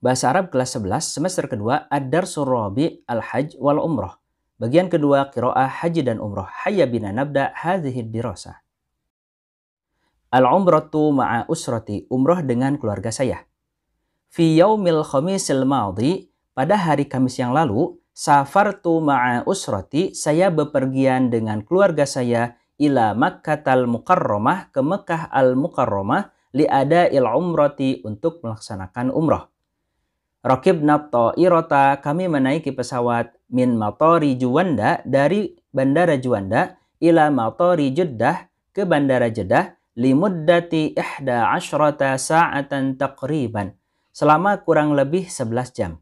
Bahasa Arab kelas 11 semester kedua Adar Surabi Al-Hajj wal Umroh. Bagian kedua Kiro'ah Haji dan Umroh. Hayya bina nabda hadhihi dirasah. Al-umratu ma'a usrati umroh dengan keluarga saya. Fi yaumil khamisil Selmaudi pada hari Kamis yang lalu, safartu ma'a usrati, saya bepergian dengan keluarga saya ila Makkah al-Mukarramah ke Mekah al-Mukarramah liada il umrati untuk melaksanakan umroh. Rokib Nabto Irota, kami menaiki pesawat min Matori Juanda dari Bandara Juanda ila Matori Jeddah ke Bandara Jeddah limuddati ihda ashrata sa'atan taqriban selama kurang lebih 11 jam.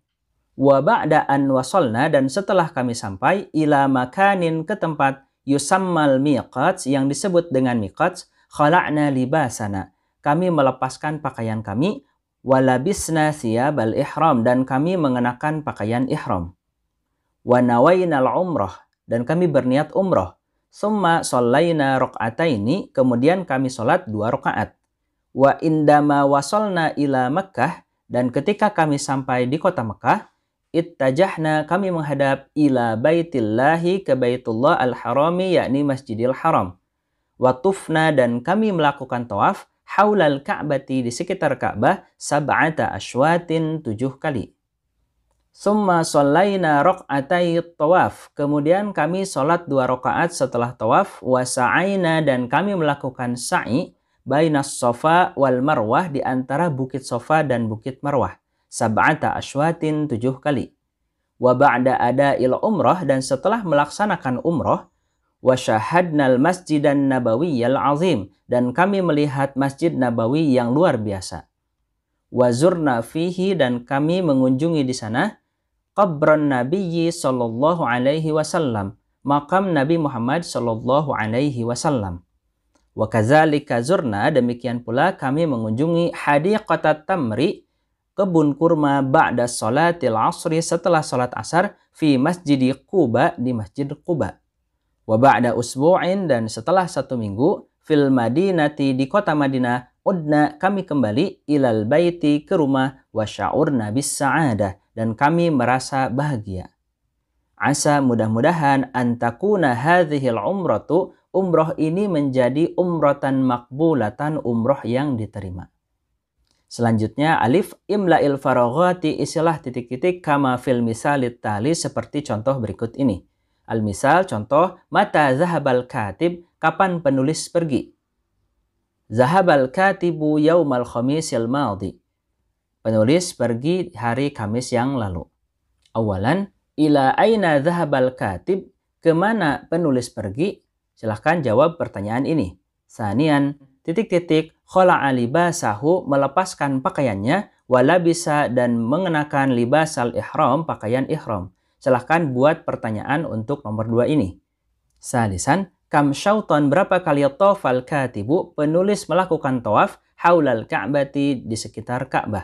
Wa ba'da an wasolna dan setelah kami sampai ila makanin ke tempat yusammal miqats yang disebut dengan miqats khala'na libasana. Kami melepaskan pakaian kami Walabisna siyabal ihram dan kami mengenakan pakaian ihram. Wanawainal umroh dan kami berniat umroh. Summa solaina ini kemudian kami solat dua rakaat. Wa indama wasolna ila Mekah dan ketika kami sampai di kota Mekah, ittajahna kami menghadap ila baitillahi ke baitullah al-harami yakni masjidil haram. Watufna dan kami melakukan tawaf haulal ka'bati di sekitar Ka'bah sab'ata ashwatin tujuh kali. Summa sallayna rok'atai tawaf. Kemudian kami sholat dua rakaat setelah tawaf. Wasa'aina dan kami melakukan sa'i baina sofa wal marwah di antara bukit sofa dan bukit marwah. Sab'ata ashwatin tujuh kali. Wa ba'da ada il umroh dan setelah melaksanakan umroh, wasyahadnal masjidan nabawiyyal azim dan kami melihat masjid nabawi yang luar biasa wazurna fihi dan kami mengunjungi di sana qabran nabiyyi sallallahu alaihi wasallam makam nabi Muhammad sallallahu alaihi wasallam wa kadzalika zurna demikian pula kami mengunjungi hadiqatat tamri kebun kurma ba'da salatil asri setelah salat asar fi masjid Quba di masjid Quba Wa ba'da usbu'in dan setelah satu minggu fil madinati di kota Madinah udna kami kembali ilal baiti ke rumah wa sya'urna bis sa'adah dan kami merasa bahagia. Asa mudah-mudahan antakuna hadhil umratu umroh ini menjadi umrotan makbulatan umroh yang diterima. Selanjutnya alif imla'il farogati istilah titik-titik kama fil misalit tali seperti contoh berikut ini. Al-misal, contoh, mata zahabal katib, kapan penulis pergi? Zahabal katibu yaumal khamis al maldi. Penulis pergi hari Kamis yang lalu. Awalan, ila aina zahabal katib, kemana penulis pergi? Silahkan jawab pertanyaan ini. Sanian, titik-titik, khola'a sahu melepaskan pakaiannya, wala bisa dan mengenakan libasal ihram, pakaian ihram Silahkan buat pertanyaan untuk nomor 2 ini. Salisan, kam syauton berapa kali tofal katibu penulis melakukan tawaf haulal ka'bati di sekitar Ka'bah.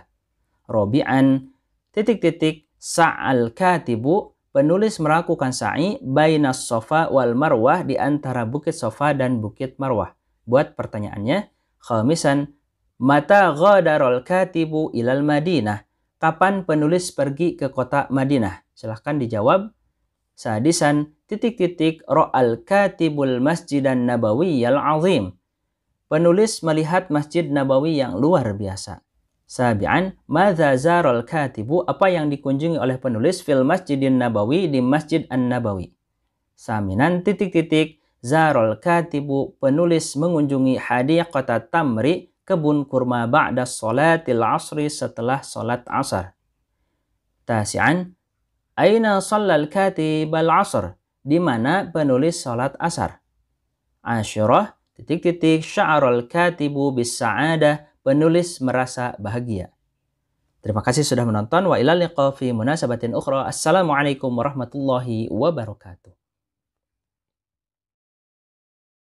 Robi'an, titik-titik, sa'al katibu penulis melakukan sa'i baina sofa wal marwah di antara bukit sofa dan bukit marwah. Buat pertanyaannya, khamisan, mata ghadarul katibu ilal madinah Kapan penulis pergi ke kota Madinah? Silahkan dijawab. Sadisan, titik-titik ro'al katibul masjidan nabawi al azim. Penulis melihat masjid nabawi yang luar biasa. Sabian, madha zarol katibu, apa yang dikunjungi oleh penulis fil masjidin nabawi di masjid an nabawi. Saminan titik-titik zarol katibu, penulis mengunjungi hadiah kota Tamri, kebun kurma ba'da salatil asri setelah salat asar. Tasian, aina sallal katib al asr? Di mana penulis salat asar? Asyurah, titik-titik sya'arul katibu bis sa'adah, penulis merasa bahagia. Terima kasih sudah menonton. Wa ilal liqa fi munasabatin ukhra. Assalamualaikum warahmatullahi wabarakatuh.